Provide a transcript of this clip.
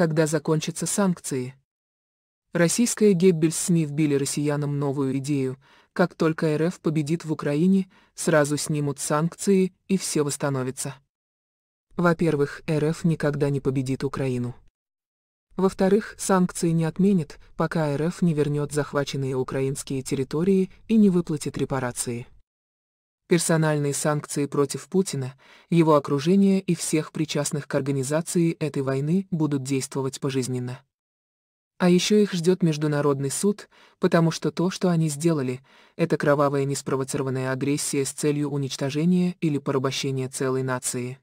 когда закончатся санкции. Российская Геббельс СМИ вбили россиянам новую идею. Как только РФ победит в Украине, сразу снимут санкции и все восстановится. Во-первых, РФ никогда не победит Украину. Во-вторых, санкции не отменят, пока РФ не вернет захваченные украинские территории и не выплатит репарации персональные санкции против Путина, его окружения и всех причастных к организации этой войны будут действовать пожизненно. А еще их ждет международный суд, потому что то, что они сделали, это кровавая неспровоцированная агрессия с целью уничтожения или порабощения целой нации.